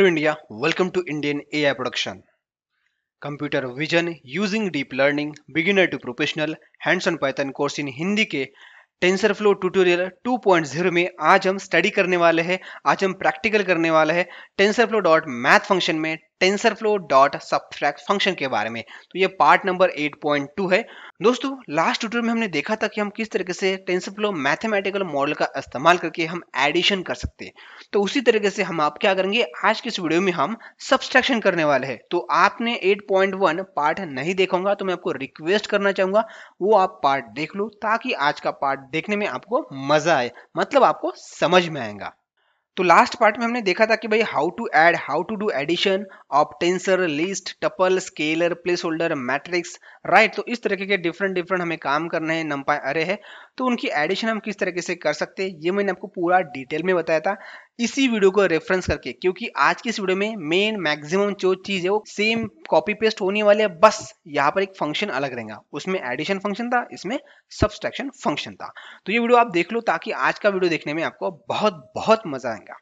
India welcome to Indian A I production computer vision using deep learning beginner to professional hands on Python course in Hindi के tensor flow tutorial 2.0 में आज हम study करने वाले हैं आज हम प्रैक्टिकल करने वाले हैं TensorFlow dot math function में टेंसरफ्लो डॉट सब्सट्रैक्ट फंक्शन के बारे में तो ये पार्ट नंबर 8.2 है दोस्तों लास्ट ट्यूटोरियल में हमने देखा था कि हम किस तरीके से टेंसरफ्लो मैथमेटिकल मॉडल का इस्तेमाल करके हम एडिशन कर सकते हैं तो उसी तरीके से हम आप क्या करेंगे आज के इस वीडियो में हम सब्सट्रैक्शन करने वाले हैं तो आपने 8.1 पार्ट नहीं देखा तो मैं आपको रिक्वेस्ट करना चाहूँगा वो आप पार्ट देख लो ताकि आज का पार्ट देखने में आपको मज़ा आए मतलब आपको समझ में आएगा तो लास्ट पार्ट में हमने देखा था कि भाई how to add how to do addition of tensor list tuple scalar placeholder matrix right तो इस तरीके के डिफरेंट डिफरेंट हमें काम करने हैं नंपाई अरे है तो उनकी एडिशन हम किस तरीके से कर सकते हैं ये मैंने आपको पूरा डिटेल में बताया था इसी वीडियो को रेफरेंस करके क्योंकि आज की इस वीडियो में मेन मैक्सिमम जो चीज़ है वो सेम कॉपी पेस्ट होने वाले है बस यहाँ पर एक फंक्शन अलग रहेगा उसमें एडिशन फंक्शन था इसमें सब्सट्रैक्शन फंक्शन था तो ये वीडियो आप देख लो ताकि आज का वीडियो देखने में आपको बहुत बहुत मजा आएगा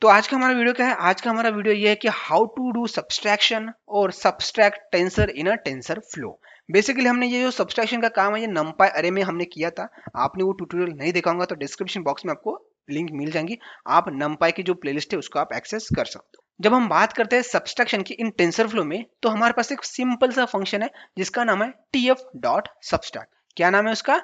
तो आज का हमारा वीडियो क्या है आज का हमारा वीडियो ये है कि हाउ टू डू सब्सट्रैक्शन और subtract tensor in a TensorFlow basically हमने ये जो सब्सट्रैक्शन का काम है ये नंपाई अरे में हमने किया था आपने वो ट्यूटोरियल नहीं देखा होगा तो डिस्क्रिप्शन बॉक्स में आपको लिंक मिल जाएंगी आप नंपाई की जो प्लेलिस्ट है उसको आप एक्सेस कर सकते हो जब हम बात करते हैं सब्सट्रैक्शन की इन टेंसर फ्लो में तो हमारे पास एक सिंपल सा फंक्शन है जिसका नाम है टी एफ डॉट सब्सट्रैक्ट क्या नाम है उसका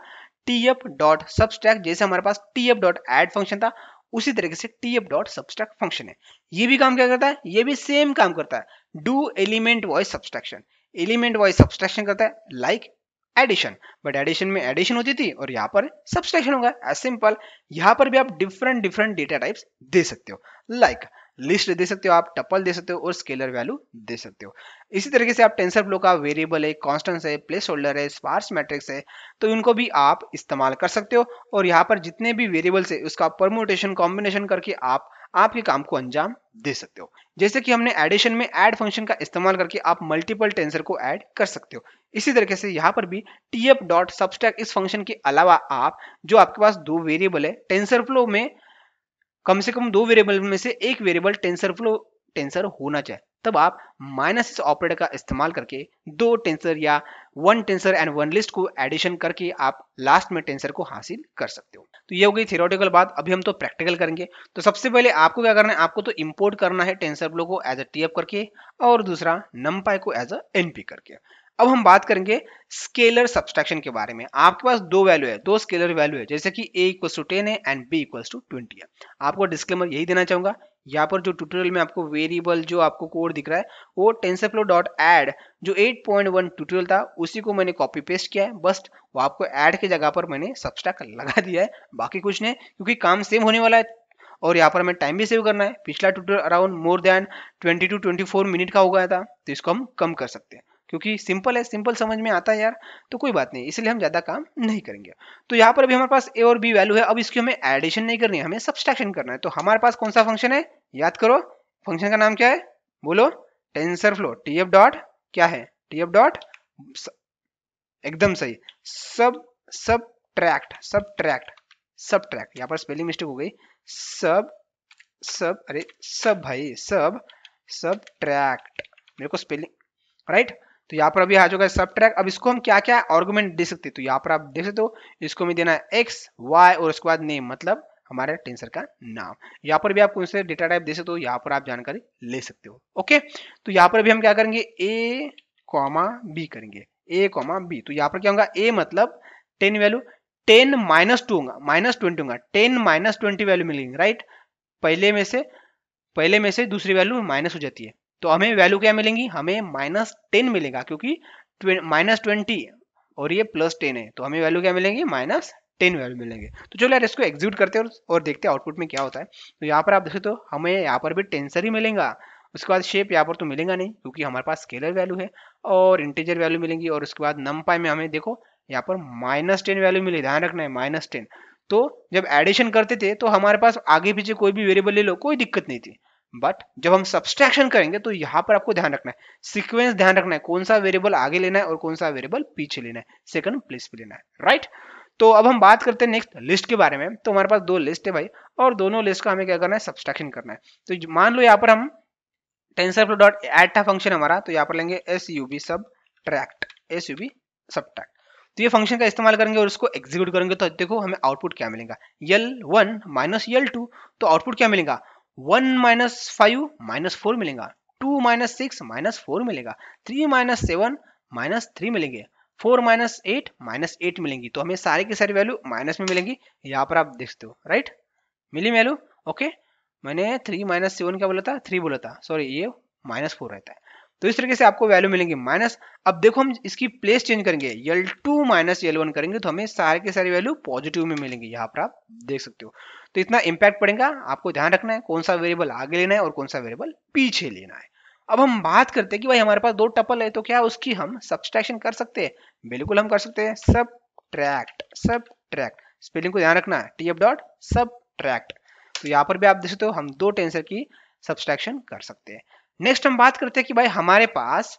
टी एफ डॉट सब्सट्रैक्ट जैसे हमारे पास T F dot add function था उसी तरीके से T F dot subtract function है ये भी काम क्या करता है ये भी सेम काम करता है do element wise subtraction element wise subtraction करता है लाइक एडिशन बट एडिशन में एडिशन होती थी और यहाँ पर सब्सट्रैक्शन होगा एज सिंपल यहाँ पर भी आप डिफरेंट डिफरेंट डेटा टाइप्स दे सकते हो लाइक like, लिस्ट दे सकते हो आप टपल दे सकते हो और स्केलर वैल्यू दे सकते हो इसी तरीके से आप टेंसर फ्लो का वेरिएबल है कॉन्स्टेंस है प्लेस होल्डर है स्पार्स मैट्रिक्स है तो इनको भी आप इस्तेमाल कर सकते हो और यहाँ पर जितने भी वेरिएबल्स है उसका परमोटेशन कॉम्बिनेशन करके आप आपके काम को अंजाम दे सकते हो जैसे कि हमने एडिशन में एड फंक्शन का इस्तेमाल करके आप मल्टीपल टेंसर को ऐड कर सकते हो इसी तरीके से यहाँ पर भी टी एफ डॉट सबस्टैक इस फंक्शन के अलावा आप जो आपके पास दो वेरिएबल है टेंसर फ्लो में कम से कम दो वेरिएबल में से एक वेरिएबल टेंसर फ्लो टेंसर होना चाहिए तब आप माइनस इस ऑपरेटर का इस्तेमाल करके दो टेंसर या one tensor and one list को एडिशन करके आप लास्ट में टेंसर को हासिल कर सकते हो तो ये हो गई थियोरटिकल बात अभी हम तो प्रैक्टिकल करेंगे तो सबसे पहले आपको क्या करना है आपको तो इंपोर्ट करना है टेंसर फ्लो को एज अ टी एफ करके और दूसरा नम को एज अ एनपी करके अब हम बात करेंगे स्केलर सब्सट्रैक्शन के बारे में आपके पास दो वैल्यू है दो स्केलर वैल्यू है जैसे कि ए इक्वल्स टू टेन है and B equals to twenty है आपको डिस्क्लेमर यही देना चाहूंगा यहाँ पर जो ट्यूटोरियल में आपको वेरिएबल जो आपको कोड दिख रहा है वो टेंसरफ्लो डॉट एड जो 8.1 ट्यूटोरियल था उसी को मैंने कॉपी पेस्ट किया है बस वो आपको ऐड की जगह पर मैंने सब्सट्रैक्ट लगा दिया है बाकी कुछ नहीं क्योंकि काम सेम होने वाला है और यहाँ पर हमें टाइम भी सेव करना है पिछला tutorial around more than twenty two four minute का हो गया था तो इसको हम कम कर सकते हैं क्योंकि सिंपल है सिंपल समझ में आता है यार तो कोई बात नहीं इसलिए हम ज़्यादा काम नहीं करेंगे तो यहाँ पर भी हमारे पास ए और बी वैल्यू है अब इसकी हमें एडिशन नहीं करनी है हमें सब्सट्रैक्शन करना है तो हमारे पास कौन सा फंक्शन है याद करो फंक्शन का नाम क्या है बोलो TensorFlow T F dot क्या है टी एफ डॉट एकदम सही सब सब ट्रैक्ट सब ट्रैक्ट सब ट्रैक्ट यहाँ पर स्पेलिंग मिस्टेक हो गई सब सब अरे सब भाई सब सब ट्रैक्ट मेरे को स्पेलिंग राइट right? तो यहाँ पर अभी आ है सब ट्रैक अब इसको हम क्या क्या आर्गूमेंट दे सकते तो यहाँ पर आप देख सकते हो इसको हमें देना है एक्स वाई और उसके बाद नेम मतलब हमारे टेंसर का नाम यहाँ पर भी आप कौन से डेटा टाइप दे सकते हो यहाँ पर आप जानकारी ले सकते हो ओके तो यहाँ पर भी हम क्या करेंगे ए कॉमा बी करेंगे ए कॉमा बी तो यहाँ पर क्या होगा ए मतलब ten value ten minus two होगा माइनस ट्वेंटी होगा टेन माइनस ट्वेंटी वैल्यू मिलेंगे राइट पहले में से पहले में से दूसरी वैल्यू माइनस हो जाती है तो हमें वैल्यू क्या मिलेंगी हमें माइनस टेन मिलेगा क्योंकि माइनस ट्वेंटी और ये प्लस टेन है तो हमें वैल्यू क्या मिलेंगी माइनस टेन वैल्यू मिलेंगे तो चलो यार इसको एग्जीक्यूट करते हैं और देखते हैं आउटपुट में क्या होता है तो यहाँ पर आप देखें तो हमें यहाँ पर भी टेंसर ही मिलेगा उसके बाद शेप यहाँ पर तो मिलेगा नहीं क्योंकि हमारे पास स्केलर वैल्यू है और इंटीजर वैल्यू मिलेंगी और उसके बाद नम में हमें देखो यहाँ पर माइनस टेन वैल्यू मिली ध्यान रखना है माइनस टेन तो जब एडिशन करते थे तो हमारे पास आगे पीछे कोई भी वेरिएबल ले लो कोई दिक्कत नहीं थी बट जब हम सब्सट्रैक्शन करेंगे तो यहाँ पर आपको ध्यान रखना है सीक्वेंस ध्यान रखना है कौन सा वेरिएबल आगे लेना है और कौन सा वेरिएबल पीछे लेना है सेकंड प्लेस पे लेना है राइट तो अब हम बात करते हैं नेक्स्ट लिस्ट के बारे में तो हमारे पास दो लिस्ट है भाई और दोनों लिस्ट का हमें क्या करना है सब्सट्रैक्शन करना है तो मान लो यहाँ पर हम टेंसर टेंसरफ्लो डॉट एड था फंक्शन हमारा तो यहाँ पर लेंगे S U B subtract S U B subtract तो ये फंक्शन का इस्तेमाल करेंगे और उसको एग्जीक्यूट करेंगे तो देखो हमें आउटपुट क्या मिलेगा L one minus L two तो आउटपुट क्या मिलेगा one minus five minus four मिलेगा two minus six minus four मिलेगा three minus seven minus three मिलेंगे four minus eight minus eight मिलेंगी तो हमें सारे की सारी वैल्यू माइनस में मिलेंगी यहाँ पर आप देख सकते हो राइट मिली वैल्यू ओके मैंने थ्री माइनस सेवन क्या बोला था थ्री बोला था सॉरी ये माइनस फोर रहता है तो इस तरीके से आपको वैल्यू मिलेंगे माइनस अब देखो हम इसकी प्लेस चेंज करेंगे L two minus L one करेंगे तो हमें सारे के सारे वैल्यू पॉजिटिव में मिलेंगे यहाँ पर आप देख सकते हो तो इतना इम्पैक्ट पड़ेगा आपको ध्यान रखना है कौन सा वेरिएबल आगे लेना है और कौन सा वेरिएबल पीछे लेना है अब हम बात करते हैं कि भाई हमारे पास दो टपल है तो क्या उसकी हम सब्सट्रैक्शन कर सकते हैं बिल्कुल हम कर सकते हैं सब ट्रैक्ट सब ट्रैक्ट स्पेलिंग को ध्यान रखना है T F dot subtract तो यहाँ पर भी आप देख सकते हो हम दो टेंसर की सब्सट्रैक्शन कर सकते हैं नेक्स्ट हम बात करते हैं कि भाई हमारे पास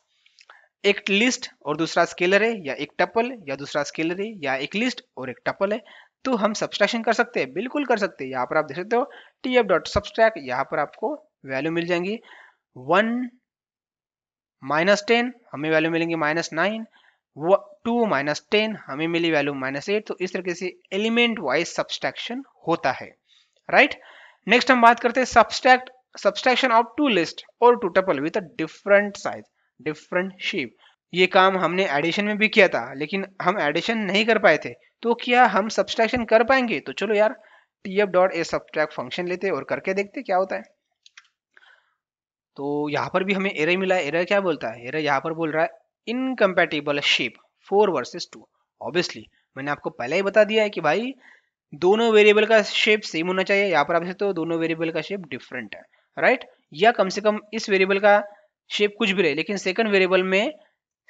एक लिस्ट और दूसरा स्केलर है या एक टपल या दूसरा स्केलर है या एक लिस्ट और एक टपल है तो हम सब्सट्रैक्शन कर सकते हैं बिल्कुल कर सकते हैं यहाँ पर आप देख सकते हो टी एफ डॉट सब्सट्रैक यहाँ पर आपको वैल्यू मिल जाएंगी वन माइनस टेन हमें वैल्यू मिलेंगे minus nine two minus ten हमें मिली वैल्यू माइनस एट तो इस तरीके से एलिमेंट वाइज सब्सट्रैक्शन होता है राइट right? नेक्स्ट हम बात करते हैं subtract subtraction of two list और two tuple with different size different shape ये काम हमने एडिशन में भी किया था लेकिन हम एडिशन नहीं कर पाए थे तो क्या हम सब्सट्रैक्शन कर पाएंगे तो चलो यार T F dot a subtract function लेते और करके देखते क्या होता है तो यहाँ पर भी हमें एरे मिला है एरे क्या बोलता है एरे यहाँ पर बोल रहा है incompatible shape four versus two obviously मैंने आपको पहले ही बता दिया है कि भाई दोनों वेरिएबल का शेप सेम होना चाहिए यहाँ पर आप देखते हो तो दोनों वेरिएबल का शेप डिफरेंट है राइट या कम से कम इस वेरिएबल का शेप कुछ भी रहे लेकिन सेकंड वेरिएबल में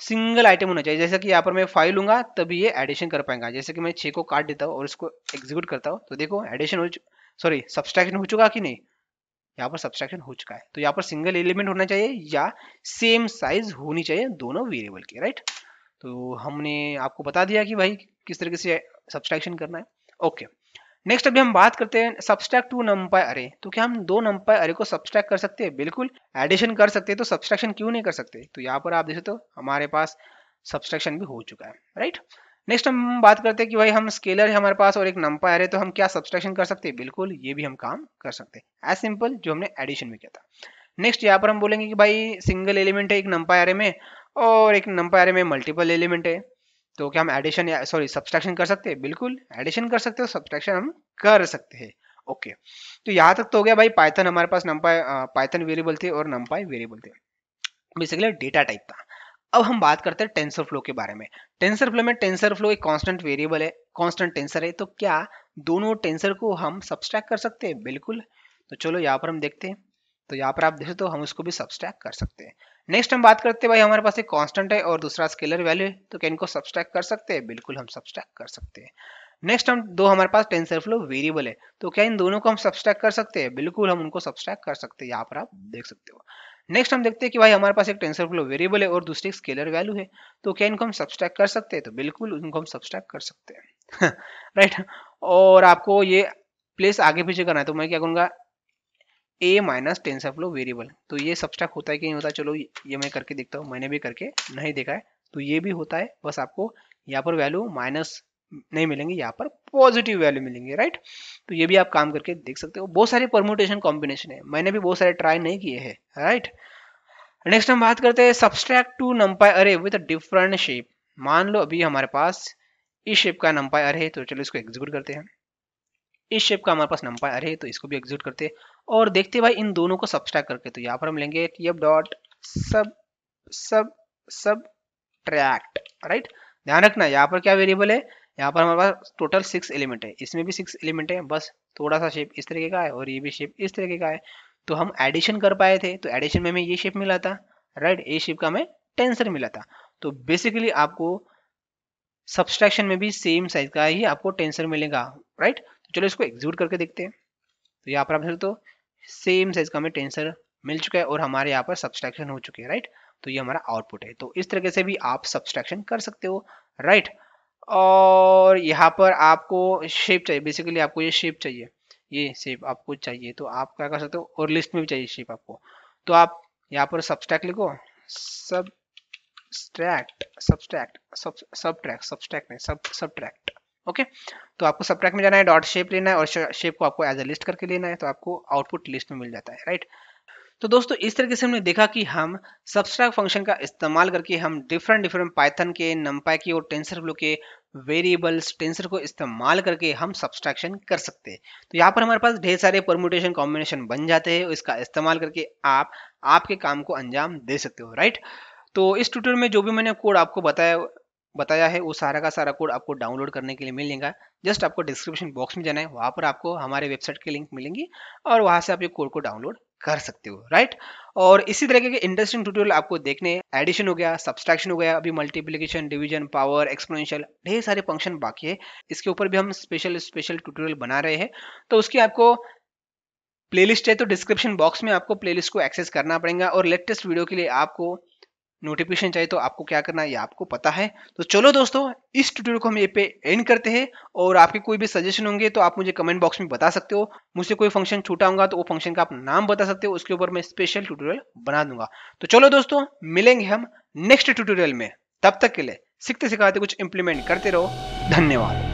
सिंगल आइटम होना चाहिए जैसे कि यहाँ पर मैं फाइव लूंगा तभी ये एडिशन कर पाएगा जैसे कि मैं छे को काट देता हूँ और इसको एग्जीक्यूट करता हूँ तो देखो एडिशन हो सॉरी सब्सट्रैक्शन हो चुका कि नहीं यहाँ पर सब्सट्रैक्शन हो चुका है तो यहाँ पर सिंगल एलिमेंट होना चाहिए या सेम साइज होनी चाहिए दोनों वेरिएबल की राइट तो हमने आपको बता दिया कि भाई किस तरीके से सब्सट्रैक्शन करना है ओके okay. नेक्स्ट अभी हम बात करते हैं सब्सट्रैक्ट टू नंपाई अरे तो क्या हम दो नंपाई अरे को सब्सट्रैक्ट कर सकते हैं बिल्कुल एडिशन कर सकते हैं तो सब्सट्रैक्शन क्यों नहीं कर सकते तो यहाँ पर आप देखो तो हमारे पास सब्सट्रैक्शन भी हो चुका है राइट नेक्स्ट हम बात करते हैं कि भाई हम स्केलर है हमारे पास और एक नंपायर है तो हम क्या सब्सट्रैक्शन कर सकते हैं बिल्कुल ये भी हम काम कर सकते हैं एज सिंपल जो हमने एडिशन में किया था नेक्स्ट यहाँ पर हम बोलेंगे कि भाई सिंगल एलिमेंट है एक नंपायर में और एक अरे में मल्टीपल एलिमेंट है तो क्या हम एडिशन या सॉरी सब्सट्रैक्शन कर सकते हैं बिल्कुल एडिशन कर सकते हो सब्सट्रैक्शन हम कर सकते हैं ओके तो यहाँ तक तो हो गया भाई पाइथन हमारे पास नंपाई पाइथन वेरिएबल थे और नंपाई वेरिएबल थे बेसिकली डेटा टाइप था अब हम बात करते हैं टेंसर फ्लो के बारे में टेंसर फ्लो में टेंसर फ्लो एक कॉन्स्टेंट वेरिएबल है कॉन्स्टेंट टेंसर है तो क्या दोनों टेंसर को हम सब्सट्रैक्ट कर सकते हैं बिल्कुल तो चलो यहाँ पर हम देखते हैं तो यहाँ पर आप देखें तो हम उसको भी सब्सट्रैक कर सकते हैं नेक्स्ट हम बात करते हैं भाई हमारे पास एक कांस्टेंट है और दूसरा स्केलर वैल्यू है तो क्या इनको सब्सट्रैक कर सकते हैं बिल्कुल हम सब्सट्रैक कर सकते हैं नेक्स्ट हम दो हमारे पास टेंसर फ्लो वेरिएबल है तो क्या इन दोनों को हम सब्सट्रैक कर सकते हैं बिल्कुल हम उनको सब्सट्रैक कर सकते हैं यहाँ पर आप देख सकते हो नेक्स्ट हम देखते हैं कि भाई हमारे पास एक टेंसर फ्लो वेरिएबल है और दूसरी एक स्केलर वैल्यू है तो क्या इनको हम सब्सट्रैक कर सकते हैं तो बिल्कुल उनको हम सब्सट्रैक कर सकते हैं राइट और आपको ये प्लेस आगे पीछे करना है तो मैं क्या करूँगा A minus TensorFlow variable तो ये सब्सट्रैक होता है कि नहीं होता चलो ये मैं करके देखता हूँ मैंने भी करके नहीं देखा है तो ये भी होता है बस आपको यहाँ पर वैल्यू माइनस नहीं मिलेंगे यहाँ पर पॉजिटिव वैल्यू मिलेंगे राइट तो ये भी आप काम करके देख सकते हो बहुत सारे परम्यूटेशन कॉम्बिनेशन है मैंने भी बहुत सारे ट्राई नहीं किए हैं राइट नेक्स्ट हम बात करते हैं subtract two NumPy array with different shape मान लो अभी हमारे पास इस शेप का नम्पाई अरे है तो चलो इसको एग्जीक्यूट करते हैं इस शेप का हमारे पास नम्पाई अरे है तो इसको भी एग्जीक्यूट करते हैं और देखते भाई इन दोनों को सब्सट्रैक्ट करके तो यहाँ पर हम लेंगे टी एफ डॉट सब सब सब ट्रैक्ट राइट ध्यान रखना यहाँ पर क्या वेरिएबल है यहाँ पर हमारे पास टोटल सिक्स एलिमेंट है इसमें भी सिक्स एलिमेंट है बस थोड़ा सा शेप इस तरीके का है और ये भी शेप इस तरीके का है तो हम एडिशन कर पाए थे तो एडिशन में हमें ये शेप मिला था राइट ए शेप का हमें टेंसर मिला था तो बेसिकली आपको सब्सट्रैक्शन में भी सेम साइज का ही आपको टेंसर मिलेगा राइट तो चलो इसको एग्जीक्यूट करके देखते हैं तो यहाँ पर आप तो सेम साइज का हमें टेंसर मिल चुका है और हमारे यहाँ पर सब्सट्रैक्शन हो चुके हैं राइट तो ये हमारा आउटपुट है तो इस तरीके से भी आप सब्सट्रैक्शन कर सकते हो राइट और यहाँ पर आपको शेप चाहिए बेसिकली आपको ये शेप चाहिए ये शेप आपको चाहिए तो आप क्या कर सकते हो और लिस्ट में भी चाहिए शेप आपको तो आप यहाँ पर सब्सट्रैक्ट लिखो sub subtract subtract subtract subtract नहीं सब सब ओके तो आपको सब्ट्रैक्ट में जाना है डॉट शेप लेना है और शेप को आपको एज ए लिस्ट करके लेना है तो आपको आउटपुट लिस्ट में मिल जाता है राइट तो दोस्तों इस तरीके से हमने देखा कि हम सब्सट्रैक्ट फंक्शन का इस्तेमाल करके हम डिफरेंट डिफरेंट पाइथन के नंपाई की और टेंसर फ्लो के वेरिएबल्स टेंसर को इस्तेमाल करके हम सब्सट्रैक्शन कर सकते हैं तो यहाँ पर हमारे पास ढेर सारे परम्यूटेशन कॉम्बिनेशन बन जाते हैं इसका इस्तेमाल करके आप आपके काम को अंजाम दे सकते हो राइट तो इस ट्यूटोरियल में जो भी मैंने कोड आपको बताया बताया है वो सारा का सारा कोड आपको डाउनलोड करने के लिए मिल जाएगा जस्ट आपको डिस्क्रिप्शन बॉक्स में जाना है वहाँ पर आपको हमारे वेबसाइट की लिंक मिलेंगी और वहाँ से आप ये कोड को डाउनलोड कर सकते हो राइट और इसी तरीके के इंटरेस्टिंग ट्यूटोरियल आपको देखने एडिशन हो गया सब्सट्रैक्शन हो गया अभी मल्टीप्लिकेशन डिवीजन पावर एक्सपोनेंशियल ढेर सारे फंक्शन बाकी है इसके ऊपर भी हम स्पेशल स्पेशल ट्यूटोरियल बना रहे हैं तो उसकी आपको प्लेलिस्ट है तो डिस्क्रिप्शन बॉक्स में आपको प्लेलिस्ट को एक्सेस करना पड़ेगा और लेटेस्ट वीडियो के लिए आपको नोटिफिकेशन चाहिए तो आपको क्या करना है ये आपको पता है तो चलो दोस्तों इस ट्यूटोरियल को हम ये पे एंड करते हैं और आपके कोई भी सजेशन होंगे तो आप मुझे कमेंट बॉक्स में बता सकते हो मुझसे कोई फंक्शन छूटा होगा तो वो फंक्शन का आप नाम बता सकते हो उसके ऊपर मैं स्पेशल ट्यूटोरियल बना दूंगा तो चलो दोस्तों मिलेंगे हम नेक्स्ट ट्यूटोरियल में तब तक के लिए सीखते सिखाते कुछ इंप्लीमेंट करते रहो धन्यवाद